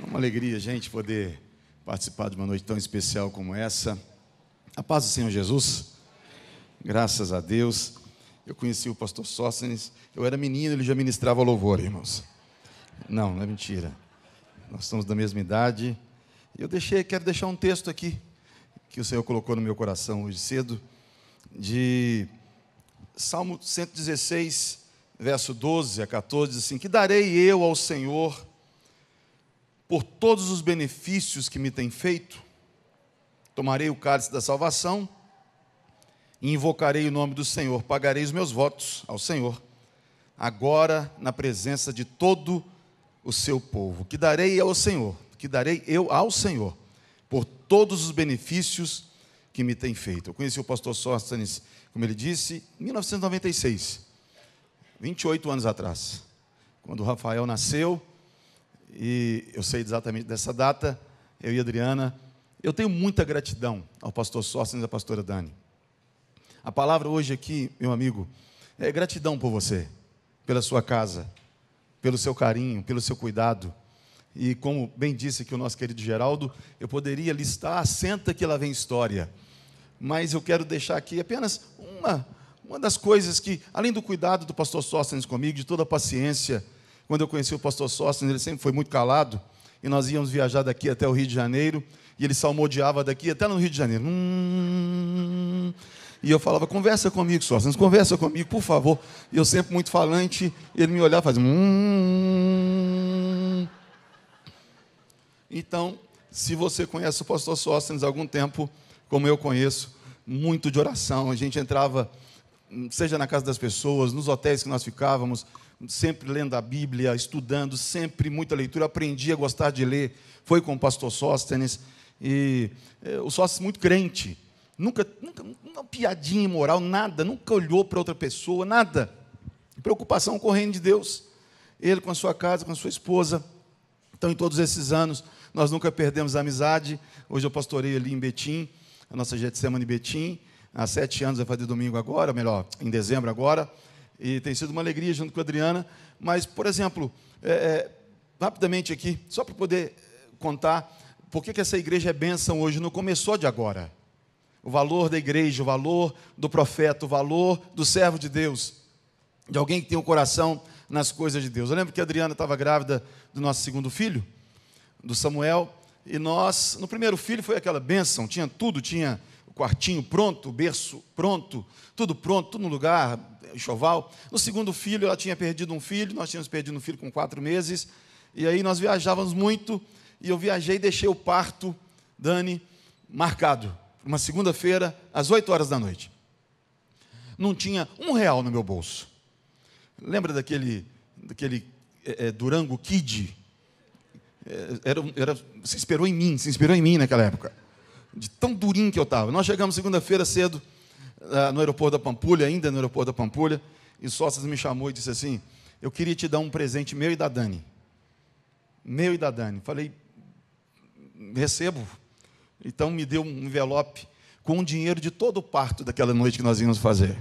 É Uma alegria, gente, poder participar de uma noite tão especial como essa. A paz do Senhor Jesus. Graças a Deus. Eu conheci o pastor Sóstenes, eu era menino, ele já ministrava louvor, irmãos. Não, não é mentira. Nós somos da mesma idade. Eu deixei, quero deixar um texto aqui que o Senhor colocou no meu coração hoje cedo, de Salmo 116, verso 12 a 14, assim: Que darei eu ao Senhor por todos os benefícios que me tem feito? Tomarei o cálice da salvação e invocarei o nome do Senhor, pagarei os meus votos ao Senhor, agora na presença de todo o seu povo. Que darei ao Senhor, que darei eu ao Senhor todos os benefícios que me tem feito. Eu conheci o pastor Sóstanes, como ele disse, em 1996, 28 anos atrás, quando o Rafael nasceu, e eu sei exatamente dessa data, eu e a Adriana, eu tenho muita gratidão ao pastor Sóstanes e à pastora Dani. A palavra hoje aqui, meu amigo, é gratidão por você, pela sua casa, pelo seu carinho, pelo seu cuidado, e como bem disse aqui o nosso querido Geraldo, eu poderia listar a senta que lá vem história. Mas eu quero deixar aqui apenas uma, uma das coisas que, além do cuidado do pastor Sóstenes comigo, de toda a paciência, quando eu conheci o pastor Sóstenes, ele sempre foi muito calado, e nós íamos viajar daqui até o Rio de Janeiro, e ele salmodiava daqui até no Rio de Janeiro. Hum... E eu falava, conversa comigo, Sóstenes, conversa comigo, por favor. E eu sempre muito falante, ele me olhava e fazia. Hum... Então, se você conhece o pastor Sóstenes há algum tempo, como eu conheço, muito de oração. A gente entrava, hum, seja na casa das pessoas, nos hotéis que nós ficávamos, sempre lendo a Bíblia, estudando, sempre muita leitura. Aprendi a gostar de ler. Foi com o pastor Sóstenes. E é, o Sóstenes muito crente. Nunca, nunca, uma piadinha imoral, nada. Nunca olhou para outra pessoa, nada. Preocupação com o reino de Deus. Ele com a sua casa, com a sua esposa. Então, em todos esses anos, nós nunca perdemos a amizade. Hoje eu pastorei ali em Betim, a nossa em Betim. Há sete anos vai fazer domingo agora, melhor, em dezembro agora. E tem sido uma alegria junto com a Adriana. Mas, por exemplo, é, é, rapidamente aqui, só para poder contar por que, que essa igreja é bênção hoje, não começou de agora. O valor da igreja, o valor do profeta, o valor do servo de Deus, de alguém que tem o um coração nas coisas de Deus. Eu lembro que a Adriana estava grávida do nosso segundo filho, do Samuel. E nós, no primeiro filho, foi aquela bênção, tinha tudo, tinha o quartinho pronto, o berço pronto, tudo pronto, tudo no lugar, enxoval. No segundo filho, ela tinha perdido um filho, nós tínhamos perdido um filho com quatro meses, e aí nós viajávamos muito, e eu viajei e deixei o parto, Dani, marcado, uma segunda-feira, às oito horas da noite. Não tinha um real no meu bolso. Lembra daquele, daquele é, é, Durango Kid? É, era, era, se inspirou em mim, se inspirou em mim naquela época. De tão durinho que eu estava. Nós chegamos segunda-feira cedo ah, no aeroporto da Pampulha, ainda no aeroporto da Pampulha, e Sócias me chamou e disse assim: Eu queria te dar um presente meu e da Dani. Meu e da Dani. Falei, recebo. Então me deu um envelope com o dinheiro de todo o parto daquela noite que nós íamos fazer.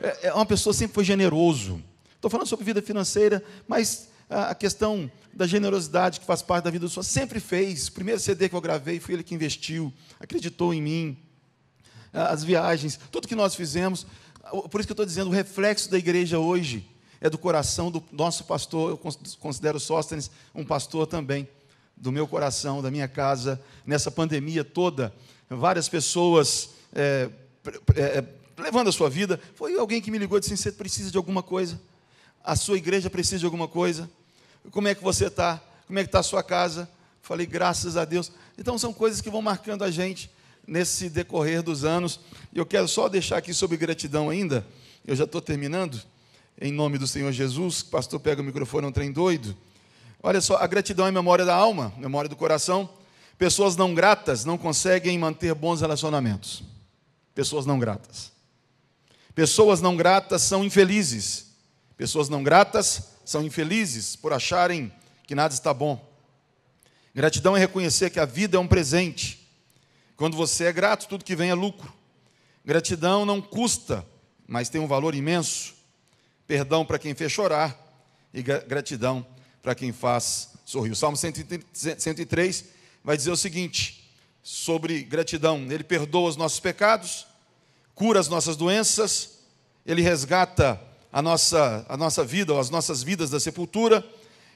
É, é uma pessoa sempre foi generoso. Estou falando sobre vida financeira, mas a questão da generosidade que faz parte da vida do senhor. Sempre fez. O primeiro CD que eu gravei foi ele que investiu, acreditou em mim. As viagens, tudo que nós fizemos. Por isso que eu estou dizendo, o reflexo da igreja hoje é do coração do nosso pastor. Eu considero Sóstenes um pastor também, do meu coração, da minha casa. Nessa pandemia toda, várias pessoas é, é, levando a sua vida. Foi alguém que me ligou e disse: assim, Você precisa de alguma coisa? A sua igreja precisa de alguma coisa? Como é que você está? Como é que está a sua casa? Falei, graças a Deus. Então são coisas que vão marcando a gente nesse decorrer dos anos. E eu quero só deixar aqui sobre gratidão ainda. Eu já estou terminando. Em nome do Senhor Jesus, pastor pega o microfone, é um trem doido. Olha só, a gratidão é memória da alma, memória do coração. Pessoas não gratas não conseguem manter bons relacionamentos. Pessoas não gratas. Pessoas não gratas são infelizes. Pessoas não gratas são infelizes por acharem que nada está bom. Gratidão é reconhecer que a vida é um presente. Quando você é grato, tudo que vem é lucro. Gratidão não custa, mas tem um valor imenso. Perdão para quem fez chorar e gratidão para quem faz sorrir. O Salmo 103 vai dizer o seguinte sobre gratidão: Ele perdoa os nossos pecados, cura as nossas doenças, Ele resgata a nossa, a nossa vida, ou as nossas vidas da sepultura,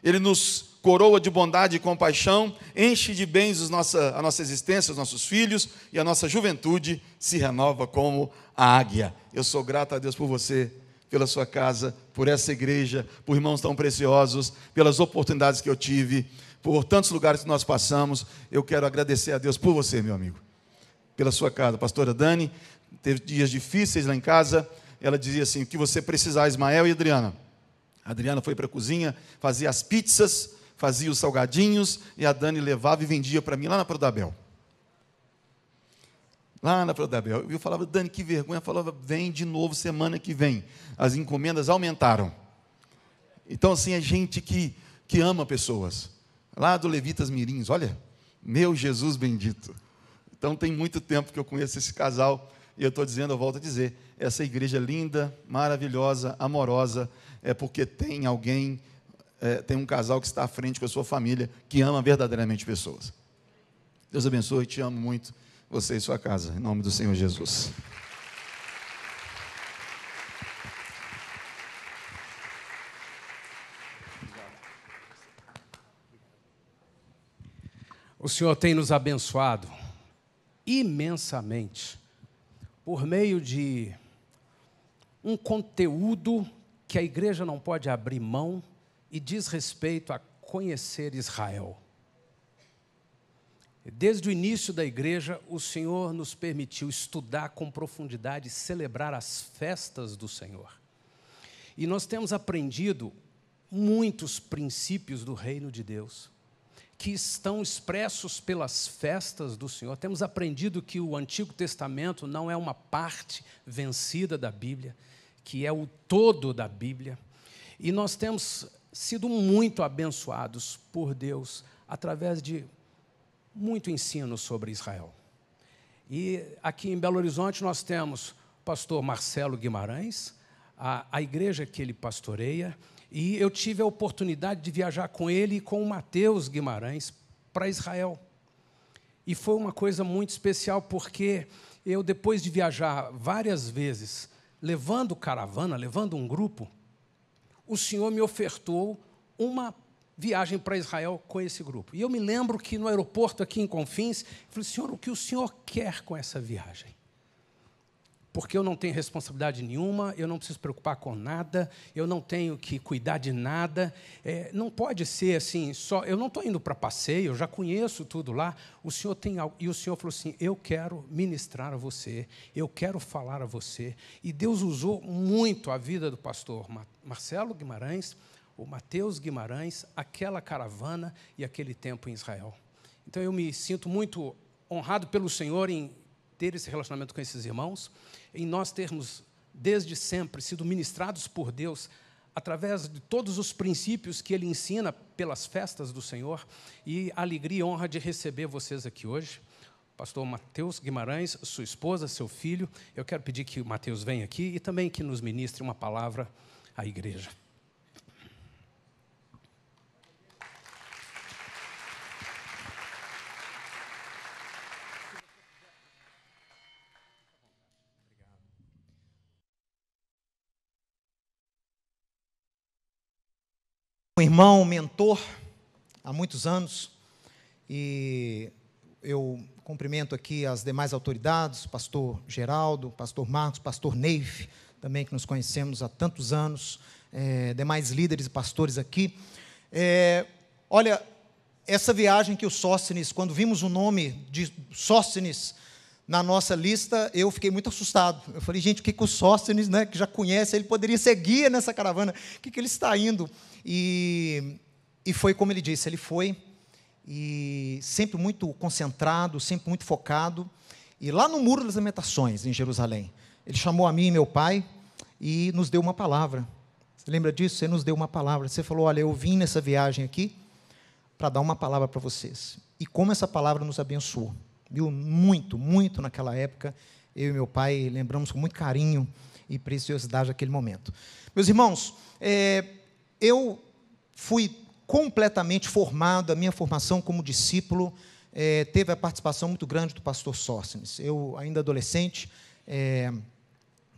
Ele nos coroa de bondade e compaixão, enche de bens nossa, a nossa existência, os nossos filhos, e a nossa juventude se renova como a águia. Eu sou grato a Deus por você, pela sua casa, por essa igreja, por irmãos tão preciosos, pelas oportunidades que eu tive, por tantos lugares que nós passamos. Eu quero agradecer a Deus por você, meu amigo, pela sua casa. Pastora Dani, teve dias difíceis lá em casa, ela dizia assim: o que você precisar, Ismael e Adriana. A Adriana foi para a cozinha, fazia as pizzas, fazia os salgadinhos, e a Dani levava e vendia para mim lá na Prodabel. Lá na Prodabel. Eu falava, Dani, que vergonha. Eu falava, vem de novo semana que vem. As encomendas aumentaram. Então, assim, é gente que, que ama pessoas. Lá do Levitas Mirins, olha, meu Jesus bendito. Então, tem muito tempo que eu conheço esse casal e eu estou dizendo, eu volto a dizer, essa igreja linda, maravilhosa, amorosa, é porque tem alguém, é, tem um casal que está à frente com a sua família, que ama verdadeiramente pessoas. Deus abençoe, te amo muito, você e sua casa, em nome do Senhor Jesus. O Senhor tem nos abençoado imensamente por meio de um conteúdo que a igreja não pode abrir mão e diz respeito a conhecer Israel. Desde o início da igreja, o Senhor nos permitiu estudar com profundidade e celebrar as festas do Senhor. E nós temos aprendido muitos princípios do reino de Deus que estão expressos pelas festas do Senhor. Temos aprendido que o Antigo Testamento não é uma parte vencida da Bíblia, que é o todo da Bíblia. E nós temos sido muito abençoados por Deus através de muito ensino sobre Israel. E aqui em Belo Horizonte nós temos o pastor Marcelo Guimarães, a, a igreja que ele pastoreia, e eu tive a oportunidade de viajar com ele e com o Mateus Guimarães para Israel. E foi uma coisa muito especial, porque eu, depois de viajar várias vezes, levando caravana, levando um grupo, o Senhor me ofertou uma viagem para Israel com esse grupo. E eu me lembro que no aeroporto aqui em Confins, eu falei, Senhor, o que o Senhor quer com essa viagem? porque eu não tenho responsabilidade nenhuma, eu não preciso preocupar com nada, eu não tenho que cuidar de nada. É, não pode ser assim, só. Eu não estou indo para passeio, eu já conheço tudo lá. O Senhor tem algo. E o Senhor falou assim: eu quero ministrar a você, eu quero falar a você. E Deus usou muito a vida do pastor Marcelo Guimarães, o Mateus Guimarães, aquela caravana e aquele tempo em Israel. Então eu me sinto muito honrado pelo Senhor em ter esse relacionamento com esses irmãos, em nós termos, desde sempre, sido ministrados por Deus através de todos os princípios que ele ensina pelas festas do Senhor, e alegria e honra de receber vocês aqui hoje. Pastor Mateus Guimarães, sua esposa, seu filho, eu quero pedir que o Mateus venha aqui e também que nos ministre uma palavra à igreja. irmão, um mentor, há muitos anos, e eu cumprimento aqui as demais autoridades, pastor Geraldo, pastor Marcos, pastor Neif, também que nos conhecemos há tantos anos, é, demais líderes e pastores aqui. É, olha, essa viagem que o Sóstenes, quando vimos o nome de Sóstenes na nossa lista, eu fiquei muito assustado. Eu falei, gente, o que, que o Sóstenes, né, que já conhece, ele poderia ser guia nessa caravana, o que, que ele está indo? E, e foi como ele disse, ele foi, e sempre muito concentrado, sempre muito focado. E lá no Muro das Lamentações, em Jerusalém, ele chamou a mim e meu pai e nos deu uma palavra. Você lembra disso? Você nos deu uma palavra. Você falou: Olha, eu vim nessa viagem aqui para dar uma palavra para vocês. E como essa palavra nos abençoou viu muito, muito naquela época. Eu e meu pai lembramos com muito carinho e preciosidade aquele momento. Meus irmãos, é, eu fui completamente formado, a minha formação como discípulo é, teve a participação muito grande do pastor Sócines. Eu, ainda adolescente, é,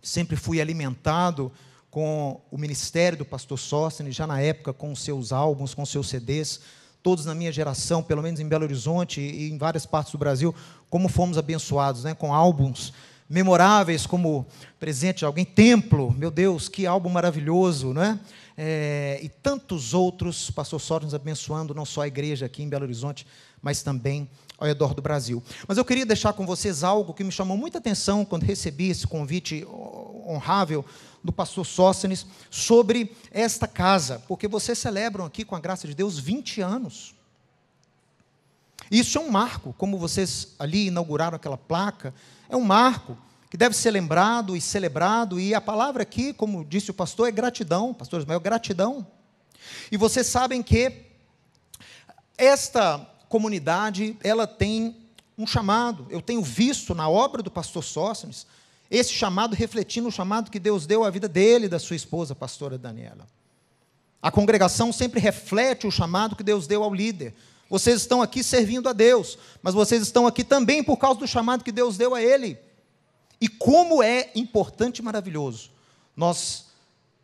sempre fui alimentado com o ministério do pastor Sócines, já na época com seus álbuns, com seus CDs todos na minha geração, pelo menos em Belo Horizonte e em várias partes do Brasil, como fomos abençoados, né? com álbuns memoráveis como presente de alguém, Templo, meu Deus, que álbum maravilhoso, não né? é? e tantos outros, pastor sorte nos abençoando, não só a igreja aqui em Belo Horizonte, mas também ao redor do Brasil. Mas eu queria deixar com vocês algo que me chamou muita atenção quando recebi esse convite honrável do pastor Sóstenes sobre esta casa, porque vocês celebram aqui, com a graça de Deus, 20 anos. Isso é um marco, como vocês ali inauguraram aquela placa, é um marco que deve ser lembrado e celebrado, e a palavra aqui, como disse o pastor, é gratidão, pastor Ismael, gratidão. E vocês sabem que esta comunidade, ela tem um chamado. Eu tenho visto na obra do pastor Sócrates esse chamado refletindo o chamado que Deus deu à vida dele e da sua esposa, a pastora Daniela. A congregação sempre reflete o chamado que Deus deu ao líder. Vocês estão aqui servindo a Deus, mas vocês estão aqui também por causa do chamado que Deus deu a ele. E como é importante e maravilhoso nós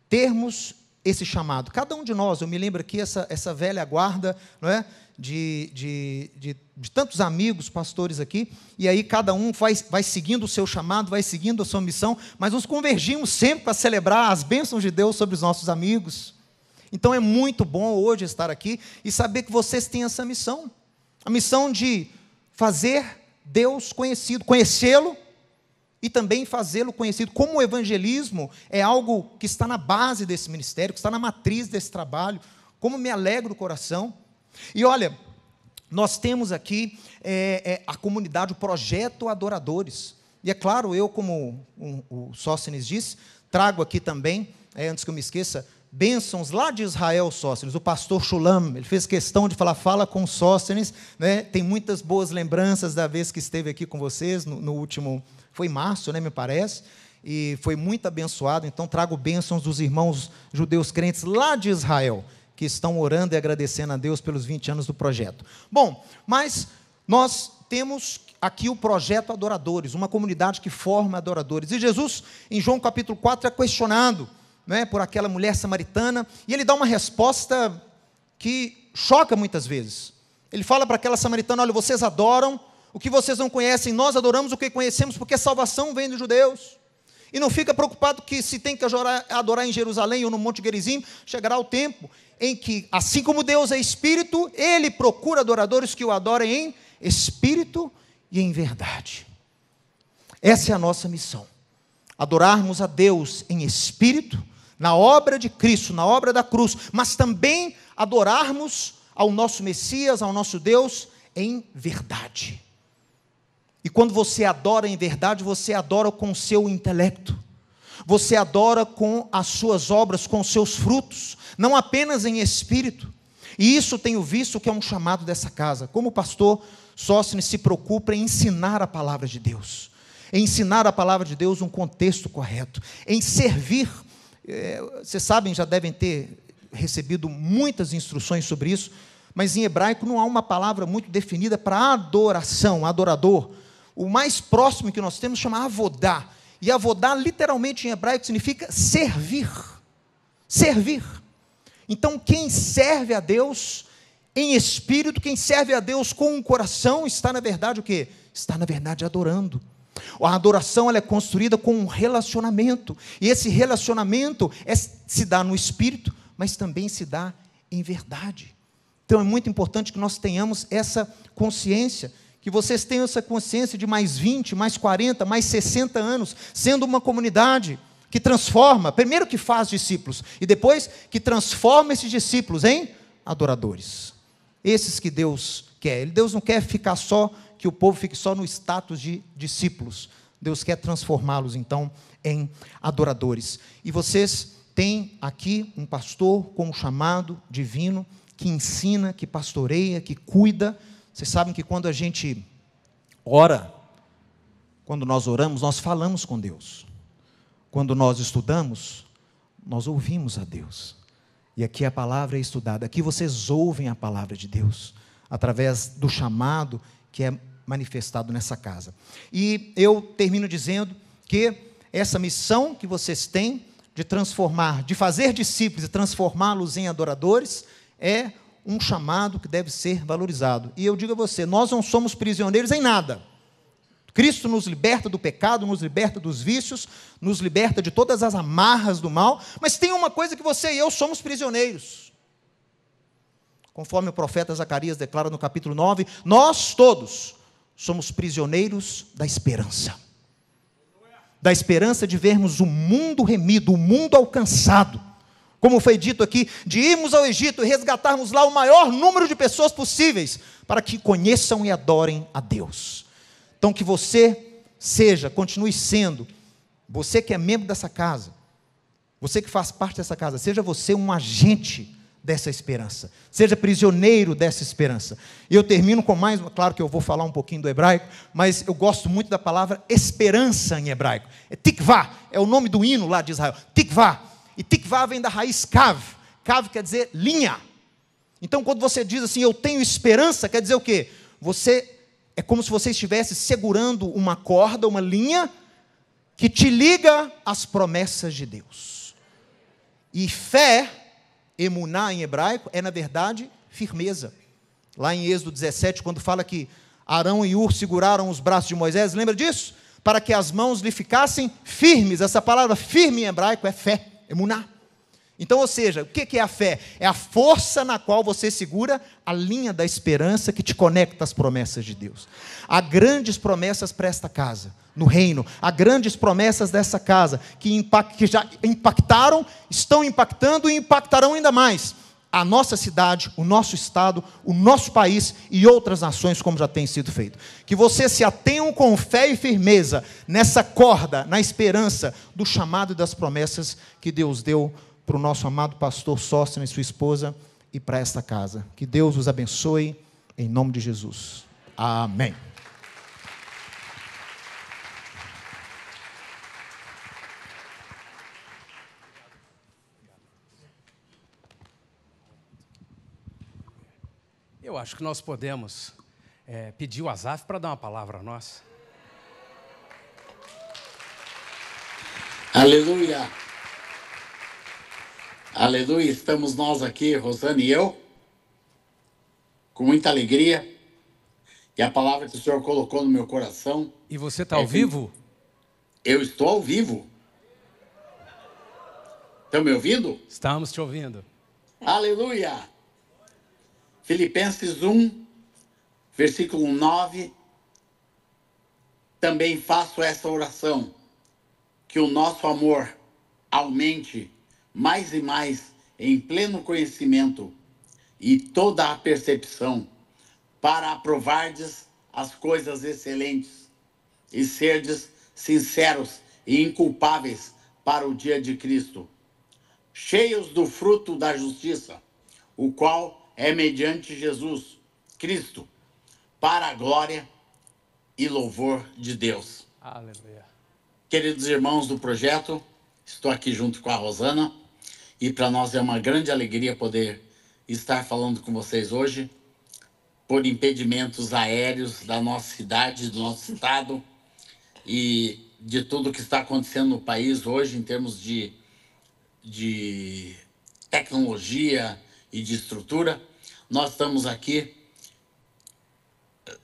termos esse chamado. Cada um de nós, eu me lembro aqui essa, essa velha guarda, não é? de, de, de, de, tantos amigos, pastores aqui, e aí cada um vai, vai seguindo o seu chamado, vai seguindo a sua missão, mas nos convergimos sempre para celebrar as bênçãos de Deus sobre os nossos amigos. Então é muito bom hoje estar aqui e saber que vocês têm essa missão a missão de fazer Deus conhecido, conhecê-lo e também fazê-lo conhecido. Como o evangelismo é algo que está na base desse ministério, que está na matriz desse trabalho, como me alegra o coração e olha, nós temos aqui é, é, a comunidade, o projeto Adoradores. E é claro, eu, como o, o disse, trago aqui também, é, antes que eu me esqueça, bênçãos lá de Israel, Sóstenes, o pastor Shulam, ele fez questão de falar, fala com Sóstenes, né? tem muitas boas lembranças da vez que esteve aqui com vocês, no, no último, foi março, né, me parece, e foi muito abençoado, então trago bênçãos dos irmãos judeus crentes lá de Israel, que estão orando e agradecendo a Deus pelos 20 anos do projeto. Bom, mas nós temos aqui o projeto Adoradores, uma comunidade que forma adoradores. E Jesus, em João capítulo 4, é questionado né, por aquela mulher samaritana, e ele dá uma resposta que choca muitas vezes. Ele fala para aquela samaritana: olha, vocês adoram o que vocês não conhecem, nós adoramos o que conhecemos, porque a salvação vem dos judeus. E não fica preocupado que se tem que adorar, em Jerusalém ou no Monte Gerizim, chegará o tempo em que, assim como Deus é espírito, ele procura adoradores que o adorem em espírito e em verdade. Essa é a nossa missão. Adorarmos a Deus em espírito, na obra de Cristo, na obra da cruz, mas também adorarmos ao nosso Messias, ao nosso Deus em verdade. E quando você adora em verdade, você adora com o seu intelecto. Você adora com as suas obras, com os seus frutos, não apenas em espírito. E isso tenho visto que é um chamado dessa casa. Como pastor, Sócrates se preocupa em ensinar a palavra de Deus, em ensinar a palavra de Deus um contexto correto, em servir. É, vocês sabem, já devem ter recebido muitas instruções sobre isso, mas em hebraico não há uma palavra muito definida para adoração, adorador. O mais próximo que nós temos chama avodá. E avodá, literalmente em hebraico, significa servir. Servir. Então, quem serve a Deus em espírito, quem serve a Deus com o um coração, está na verdade o quê? Está na verdade adorando. A adoração ela é construída com um relacionamento. E esse relacionamento é, se dá no espírito, mas também se dá em verdade. Então é muito importante que nós tenhamos essa consciência que vocês tenham essa consciência de mais 20, mais 40, mais 60 anos, sendo uma comunidade que transforma, primeiro que faz discípulos, e depois que transforma esses discípulos em adoradores. Esses que Deus quer. Deus não quer ficar só, que o povo fique só no status de discípulos. Deus quer transformá-los, então, em adoradores. E vocês têm aqui um pastor com um chamado divino que ensina, que pastoreia, que cuida vocês sabem que quando a gente ora, quando nós oramos, nós falamos com Deus. Quando nós estudamos, nós ouvimos a Deus. E aqui a palavra é estudada. Aqui vocês ouvem a palavra de Deus através do chamado que é manifestado nessa casa. E eu termino dizendo que essa missão que vocês têm de transformar, de fazer discípulos e transformá-los em adoradores, é um chamado que deve ser valorizado. E eu digo a você: nós não somos prisioneiros em nada. Cristo nos liberta do pecado, nos liberta dos vícios, nos liberta de todas as amarras do mal, mas tem uma coisa que você e eu somos prisioneiros. Conforme o profeta Zacarias declara no capítulo 9, nós todos somos prisioneiros da esperança. Da esperança de vermos o mundo remido, o mundo alcançado como foi dito aqui, de irmos ao Egito e resgatarmos lá o maior número de pessoas possíveis, para que conheçam e adorem a Deus. Então, que você seja, continue sendo, você que é membro dessa casa, você que faz parte dessa casa, seja você um agente dessa esperança, seja prisioneiro dessa esperança. E eu termino com mais, claro que eu vou falar um pouquinho do hebraico, mas eu gosto muito da palavra esperança em hebraico. É tikvah, é o nome do hino lá de Israel. Tikvah e tikvá vem da raiz kav. Kav quer dizer linha. Então, quando você diz assim, eu tenho esperança, quer dizer o quê? Você é como se você estivesse segurando uma corda, uma linha que te liga às promessas de Deus. E fé, emuná em hebraico, é na verdade firmeza. Lá em Êxodo 17, quando fala que Arão e Ur seguraram os braços de Moisés, lembra disso? Para que as mãos lhe ficassem firmes. Essa palavra firme em hebraico é fé. Emuná. Então, ou seja, o que é a fé? É a força na qual você segura a linha da esperança que te conecta às promessas de Deus. Há grandes promessas para esta casa, no reino. Há grandes promessas dessa casa que, impact, que já impactaram, estão impactando e impactarão ainda mais a nossa cidade, o nosso estado, o nosso país e outras nações, como já tem sido feito. Que vocês se atenham com fé e firmeza nessa corda, na esperança do chamado e das promessas que Deus deu para o nosso amado pastor Sócio e sua esposa e para esta casa. Que Deus os abençoe, em nome de Jesus. Amém. Eu acho que nós podemos é, pedir o Azaf para dar uma palavra a nós. Aleluia! Aleluia! Estamos nós aqui, Rosane e eu, com muita alegria. E a palavra que o Senhor colocou no meu coração. E você está é ao vivo? Eu estou ao vivo. Estão me ouvindo? Estamos te ouvindo. Aleluia! Filipenses 1, versículo 9, também faço essa oração, que o nosso amor aumente mais e mais em pleno conhecimento e toda a percepção, para aprovardes as coisas excelentes e serdes sinceros e inculpáveis para o dia de Cristo, cheios do fruto da justiça, o qual é mediante Jesus Cristo, para a glória e louvor de Deus. Aleluia. Queridos irmãos do projeto, estou aqui junto com a Rosana e para nós é uma grande alegria poder estar falando com vocês hoje por impedimentos aéreos da nossa cidade, do nosso estado e de tudo que está acontecendo no país hoje em termos de, de tecnologia, e de estrutura, nós estamos aqui eh,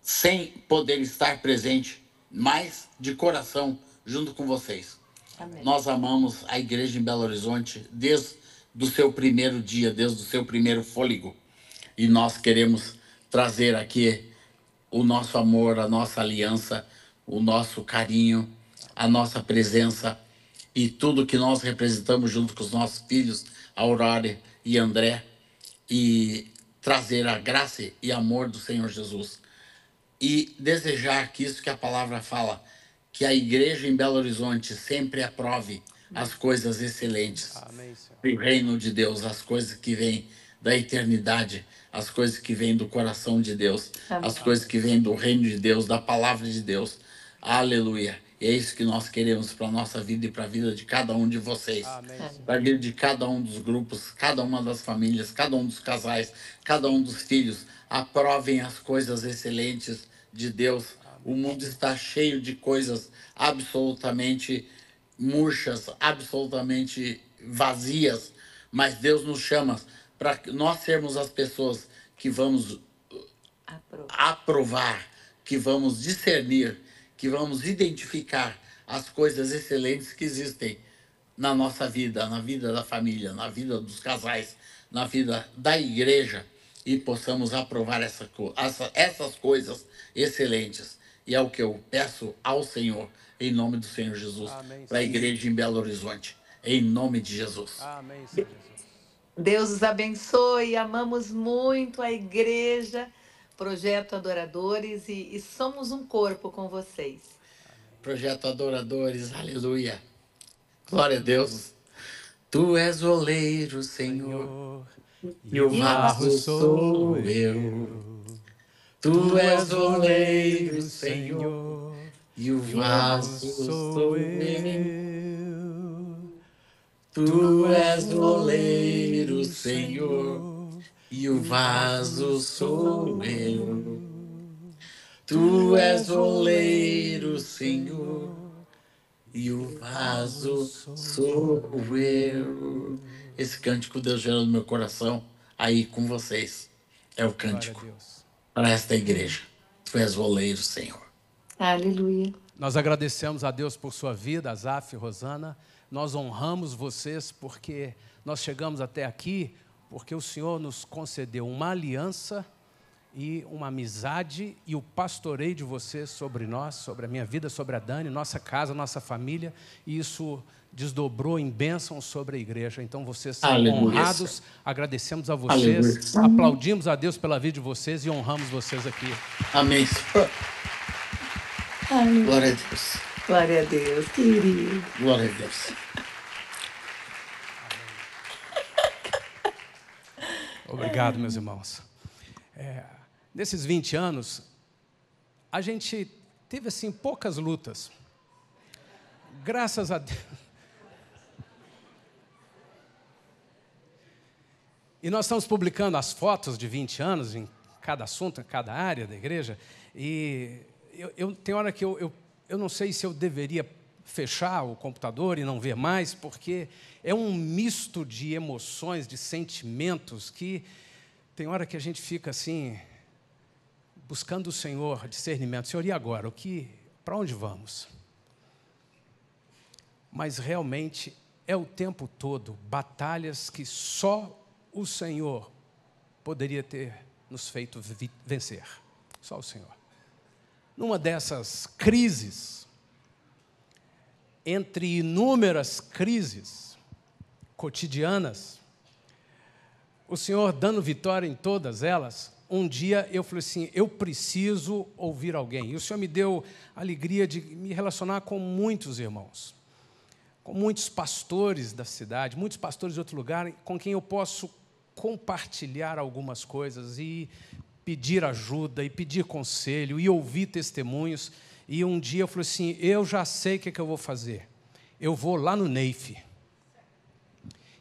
sem poder estar presente, mas de coração junto com vocês. Amém. Nós amamos a igreja em Belo Horizonte desde do seu primeiro dia, desde o seu primeiro fôlego. E nós queremos trazer aqui o nosso amor, a nossa aliança, o nosso carinho, a nossa presença e tudo que nós representamos junto com os nossos filhos, a Aurora, e André e trazer a graça e amor do Senhor Jesus. E desejar que isso que a palavra fala, que a igreja em Belo Horizonte sempre aprove as coisas excelentes Amém, do reino de Deus, as coisas que vêm da eternidade, as coisas que vêm do coração de Deus, Amém. as coisas que vêm do reino de Deus, da palavra de Deus. Aleluia. E é isso que nós queremos para a nossa vida e para a vida de cada um de vocês. Para a vida de cada um dos grupos, cada uma das famílias, cada um dos casais, cada um dos filhos. Aprovem as coisas excelentes de Deus. O mundo está cheio de coisas absolutamente murchas, absolutamente vazias, mas Deus nos chama para nós sermos as pessoas que vamos aprovar, que vamos discernir que vamos identificar as coisas excelentes que existem na nossa vida, na vida da família, na vida dos casais, na vida da igreja e possamos aprovar essa, essa, essas coisas excelentes. E é o que eu peço ao Senhor, em nome do Senhor Jesus, para a igreja em Belo Horizonte, em nome de Jesus. Amém, Senhor Jesus. Deus os abençoe, amamos muito a igreja Projeto Adoradores e, e somos um corpo com vocês. Projeto Adoradores, aleluia. Glória a Deus. Tu és o oleiro, Senhor, e o barro sou eu. Tu és o oleiro, Senhor, e o vaso sou eu. Tu és o oleiro, Senhor e o vaso sou eu. Tu és oleiro, Senhor, e o vaso sou eu. Esse cântico Deus gerou no meu coração, aí com vocês. É o cântico para esta igreja. Tu és o oleiro, Senhor. Aleluia. Nós agradecemos a Deus por sua vida, Azaf, Rosana. Nós honramos vocês porque nós chegamos até aqui porque o Senhor nos concedeu uma aliança e uma amizade e o pastoreio de você sobre nós, sobre a minha vida, sobre a Dani, nossa casa, nossa família, e isso desdobrou em bênção sobre a igreja. Então vocês são Aleluia. honrados, agradecemos a vocês, Aleluia. aplaudimos a Deus pela vida de vocês e honramos vocês aqui. Amém. Glória a Deus. Glória a Deus, querido. Glória a Deus. Obrigado, meus irmãos. É, nesses 20 anos, a gente teve assim poucas lutas. Graças a Deus. E nós estamos publicando as fotos de 20 anos em cada assunto, em cada área da igreja. E eu, eu tem hora que eu, eu, eu não sei se eu deveria fechar o computador e não ver mais, porque é um misto de emoções, de sentimentos, que tem hora que a gente fica assim, buscando o Senhor, discernimento. Senhor, e agora? O que, para onde vamos? Mas realmente é o tempo todo batalhas que só o Senhor poderia ter nos feito vencer. Só o Senhor. Numa dessas crises, entre inúmeras crises, cotidianas, o Senhor dando vitória em todas elas, um dia eu falei assim: eu preciso ouvir alguém. E o Senhor me deu a alegria de me relacionar com muitos irmãos, com muitos pastores da cidade, muitos pastores de outro lugar, com quem eu posso compartilhar algumas coisas e pedir ajuda, e pedir conselho, e ouvir testemunhos. E um dia eu falei assim: eu já sei o que, é que eu vou fazer. Eu vou lá no Neif.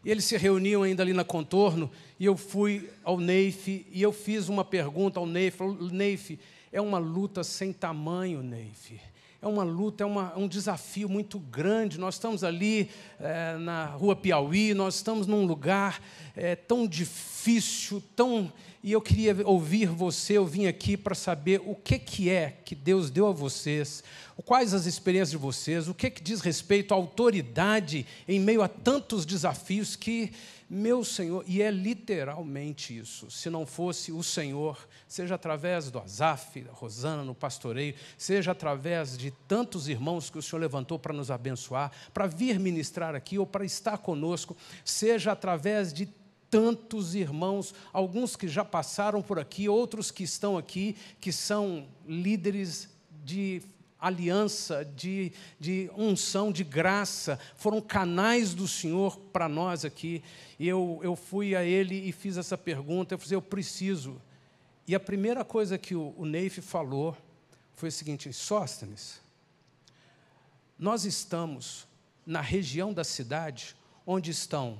E eles se reuniam ainda ali na contorno, e eu fui ao Neif e eu fiz uma pergunta ao Neif. Neif, é uma luta sem tamanho, Neif é uma luta, é, uma, é um desafio muito grande. Nós estamos ali é, na rua Piauí, nós estamos num lugar é, tão difícil, tão. E eu queria ouvir você, eu vim aqui para saber o que, que é que Deus deu a vocês, quais as experiências de vocês, o que, que diz respeito à autoridade em meio a tantos desafios que meu Senhor, e é literalmente isso. Se não fosse o Senhor, seja através do Azaf, da Rosana no pastoreio, seja através de tantos irmãos que o Senhor levantou para nos abençoar, para vir ministrar aqui ou para estar conosco, seja através de tantos irmãos, alguns que já passaram por aqui, outros que estão aqui, que são líderes de aliança, de, de unção, de graça, foram canais do Senhor para nós aqui. E eu, eu fui a ele e fiz essa pergunta, eu falei, assim, eu preciso. E a primeira coisa que o, o Neif falou foi o seguinte, Sóstenes, nós estamos na região da cidade onde estão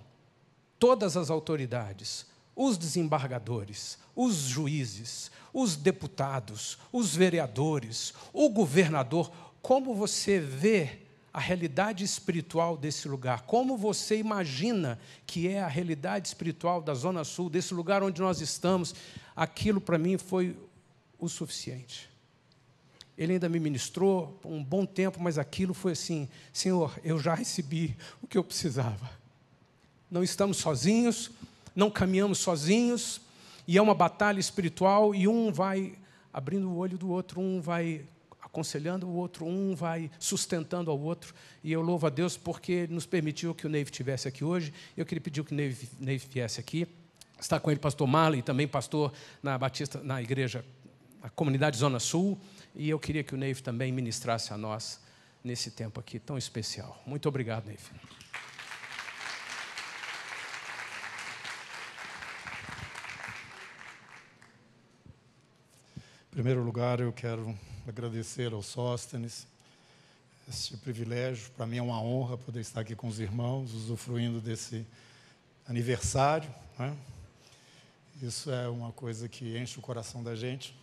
todas as autoridades, os desembargadores, os juízes, os deputados, os vereadores, o governador, como você vê a realidade espiritual desse lugar, como você imagina que é a realidade espiritual da Zona Sul, desse lugar onde nós estamos, aquilo para mim foi o suficiente. Ele ainda me ministrou um bom tempo, mas aquilo foi assim: Senhor, eu já recebi o que eu precisava. Não estamos sozinhos, não caminhamos sozinhos, e é uma batalha espiritual, e um vai abrindo o olho do outro, um vai aconselhando o outro, um vai sustentando ao outro. E eu louvo a Deus porque ele nos permitiu que o Neve estivesse aqui hoje. Eu queria pedir que o Neve, Neve viesse aqui. Está com ele pastor Marley, também pastor na Batista, na igreja, na comunidade Zona Sul. E eu queria que o Neve também ministrasse a nós nesse tempo aqui tão especial. Muito obrigado, Neve. primeiro lugar, eu quero agradecer ao Sóstenes este privilégio. Para mim é uma honra poder estar aqui com os irmãos, usufruindo desse aniversário. Né? Isso é uma coisa que enche o coração da gente,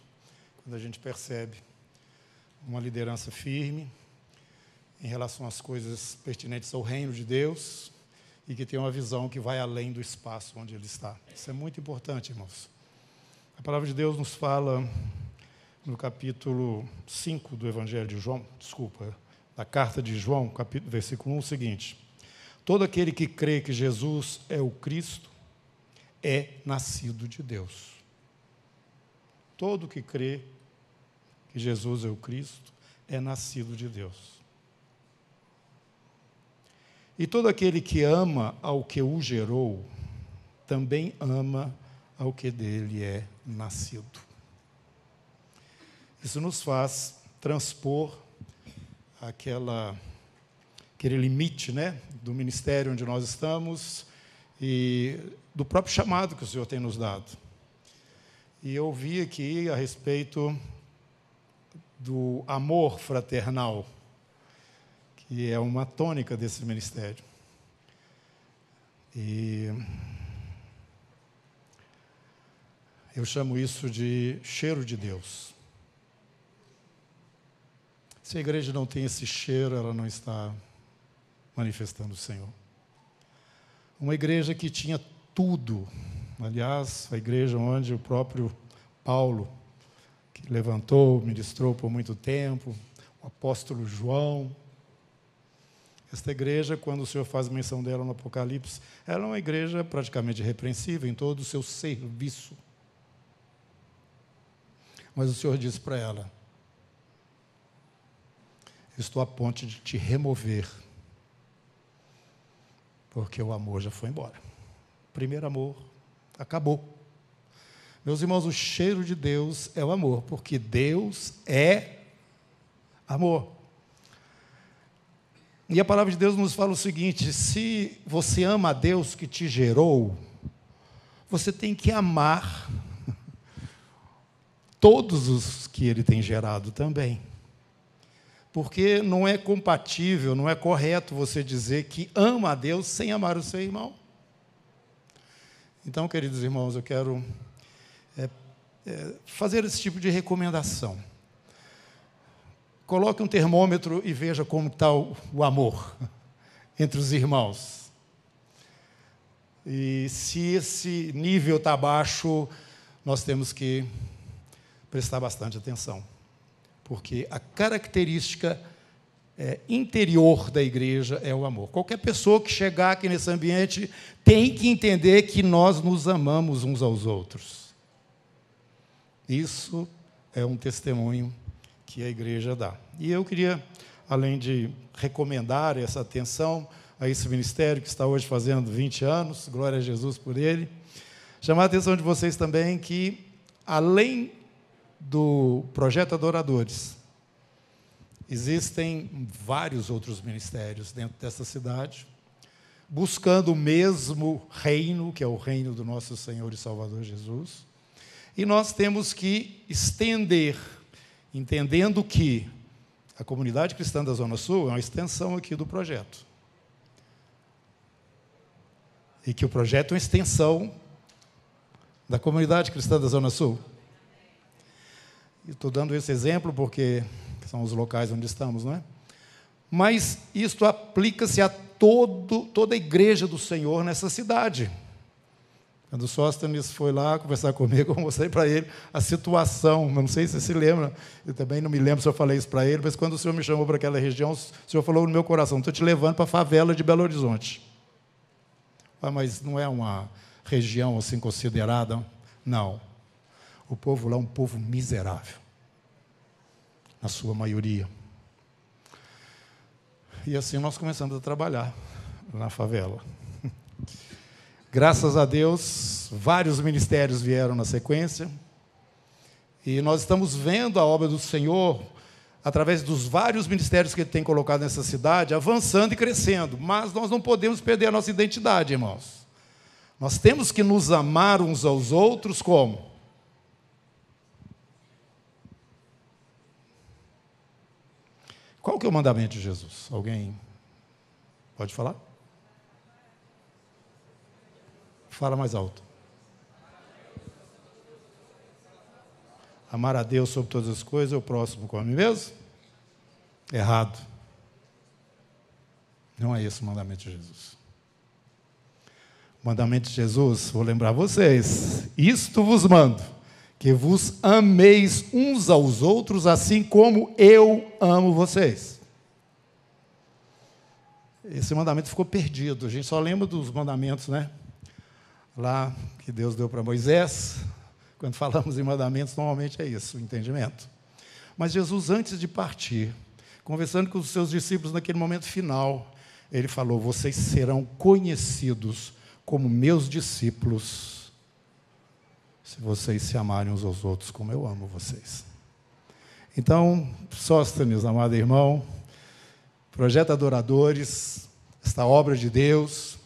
quando a gente percebe uma liderança firme em relação às coisas pertinentes ao reino de Deus e que tem uma visão que vai além do espaço onde ele está. Isso é muito importante, irmãos. A palavra de Deus nos fala no capítulo 5 do Evangelho de João, desculpa, da carta de João, capítulo, versículo 1, o seguinte: Todo aquele que crê que Jesus é o Cristo é nascido de Deus. Todo que crê que Jesus é o Cristo é nascido de Deus. E todo aquele que ama ao que o gerou, também ama ao que dele é nascido. Isso nos faz transpor aquela, aquele limite né, do ministério onde nós estamos e do próprio chamado que o Senhor tem nos dado. E eu vi aqui a respeito do amor fraternal, que é uma tônica desse ministério. E eu chamo isso de cheiro de Deus. Se a igreja não tem esse cheiro, ela não está manifestando o Senhor. Uma igreja que tinha tudo, aliás, a igreja onde o próprio Paulo, que levantou, ministrou por muito tempo, o apóstolo João, esta igreja, quando o Senhor faz menção dela no Apocalipse, ela é uma igreja praticamente repreensível em todo o seu serviço. Mas o Senhor diz para ela: estou a ponto de te remover, porque o amor já foi embora. O primeiro amor acabou. Meus irmãos, o cheiro de Deus é o amor, porque Deus é amor. E a palavra de Deus nos fala o seguinte: se você ama a Deus que te gerou, você tem que amar todos os que ele tem gerado também porque não é compatível, não é correto você dizer que ama a Deus sem amar o seu irmão. Então, queridos irmãos, eu quero é, é, fazer esse tipo de recomendação. Coloque um termômetro e veja como está o, o amor entre os irmãos. E se esse nível está baixo, nós temos que prestar bastante atenção porque a característica é, interior da igreja é o amor. Qualquer pessoa que chegar aqui nesse ambiente tem que entender que nós nos amamos uns aos outros. Isso é um testemunho que a igreja dá. E eu queria, além de recomendar essa atenção a esse ministério que está hoje fazendo 20 anos, glória a Jesus por ele, chamar a atenção de vocês também que, além do Projeto Adoradores. Existem vários outros ministérios dentro dessa cidade, buscando o mesmo reino, que é o reino do nosso Senhor e Salvador Jesus. E nós temos que estender, entendendo que a comunidade cristã da Zona Sul é uma extensão aqui do projeto. E que o projeto é uma extensão da comunidade cristã da Zona Sul. Estou dando esse exemplo porque são os locais onde estamos, não é? Mas isto aplica-se a todo, toda a igreja do Senhor nessa cidade. Quando Sóstenes foi lá conversar comigo, eu mostrei para ele a situação. Não sei se você se lembra, eu também não me lembro se eu falei isso para ele, mas quando o senhor me chamou para aquela região, o senhor falou no meu coração: estou te levando para a favela de Belo Horizonte. Ah, mas não é uma região assim considerada? Não. O povo lá é um povo miserável, na sua maioria. E assim nós começamos a trabalhar na favela. Graças a Deus, vários ministérios vieram na sequência. E nós estamos vendo a obra do Senhor através dos vários ministérios que ele tem colocado nessa cidade, avançando e crescendo. Mas nós não podemos perder a nossa identidade, irmãos. Nós temos que nos amar uns aos outros como Qual que é o mandamento de Jesus? Alguém pode falar? Fala mais alto. Amar a Deus sobre todas as coisas é o próximo com a mim mesmo? Errado. Não é esse o mandamento de Jesus. O mandamento de Jesus, vou lembrar vocês: isto vos mando, que vos ameis uns aos outros, assim como eu amo vocês. Esse mandamento ficou perdido. A gente só lembra dos mandamentos, né? Lá que Deus deu para Moisés. Quando falamos em mandamentos, normalmente é isso, o entendimento. Mas Jesus, antes de partir, conversando com os seus discípulos naquele momento final, ele falou: Vocês serão conhecidos como meus discípulos se vocês se amarem uns aos outros como eu amo vocês. Então, Sóstenes, amado irmão, projeto Adoradores, esta obra de Deus,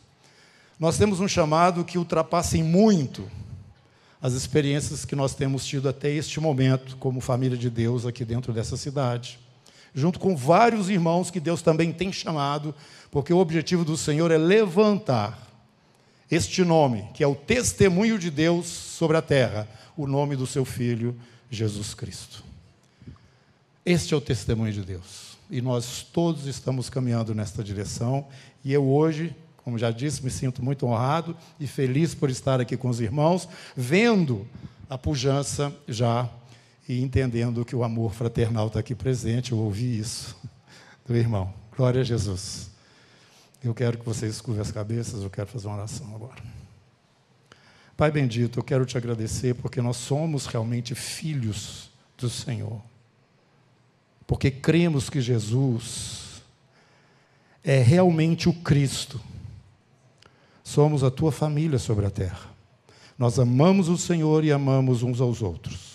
nós temos um chamado que ultrapassa em muito as experiências que nós temos tido até este momento como família de Deus aqui dentro dessa cidade. Junto com vários irmãos que Deus também tem chamado, porque o objetivo do Senhor é levantar este nome, que é o testemunho de Deus sobre a terra, o nome do seu filho Jesus Cristo. Este é o testemunho de Deus. E nós todos estamos caminhando nesta direção. E eu hoje, como já disse, me sinto muito honrado e feliz por estar aqui com os irmãos, vendo a pujança já e entendendo que o amor fraternal está aqui presente. Eu ouvi isso do irmão. Glória a Jesus. Eu quero que vocês escurem as cabeças, eu quero fazer uma oração agora. Pai bendito, eu quero te agradecer porque nós somos realmente filhos do Senhor. Porque cremos que Jesus é realmente o Cristo. Somos a tua família sobre a terra. Nós amamos o Senhor e amamos uns aos outros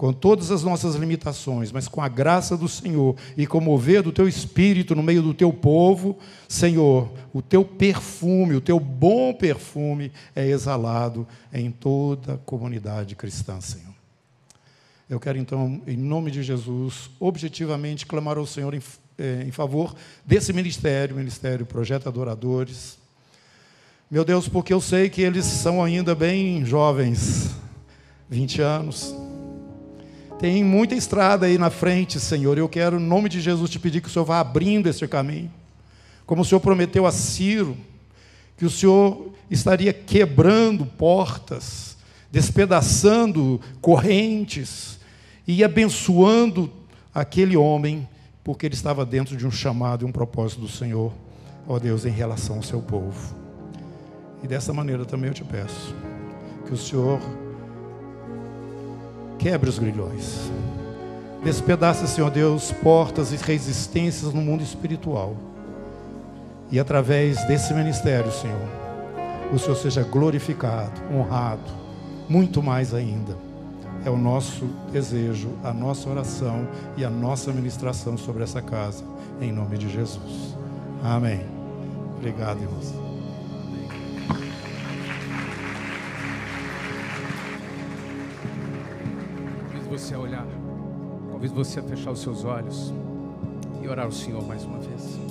com todas as nossas limitações, mas com a graça do Senhor e comover do teu espírito no meio do teu povo, Senhor, o teu perfume, o teu bom perfume é exalado em toda a comunidade cristã, Senhor. Eu quero então, em nome de Jesus, objetivamente clamar ao Senhor em, eh, em favor desse ministério, ministério Projeto Adoradores. Meu Deus, porque eu sei que eles são ainda bem jovens, 20 anos. Tem muita estrada aí na frente, Senhor. Eu quero, em nome de Jesus, te pedir que o Senhor vá abrindo esse caminho. Como o Senhor prometeu a Ciro, que o Senhor estaria quebrando portas, despedaçando correntes e abençoando aquele homem, porque ele estava dentro de um chamado e um propósito do Senhor, ó Deus, em relação ao seu povo. E dessa maneira também eu te peço que o Senhor Quebre os grilhões. Despedaça, Senhor Deus, portas e resistências no mundo espiritual. E através desse ministério, Senhor, o Senhor seja glorificado, honrado, muito mais ainda. É o nosso desejo, a nossa oração e a nossa ministração sobre essa casa, em nome de Jesus. Amém. Obrigado, irmãos. você a olhar, convido você a fechar os seus olhos e orar ao Senhor mais uma vez.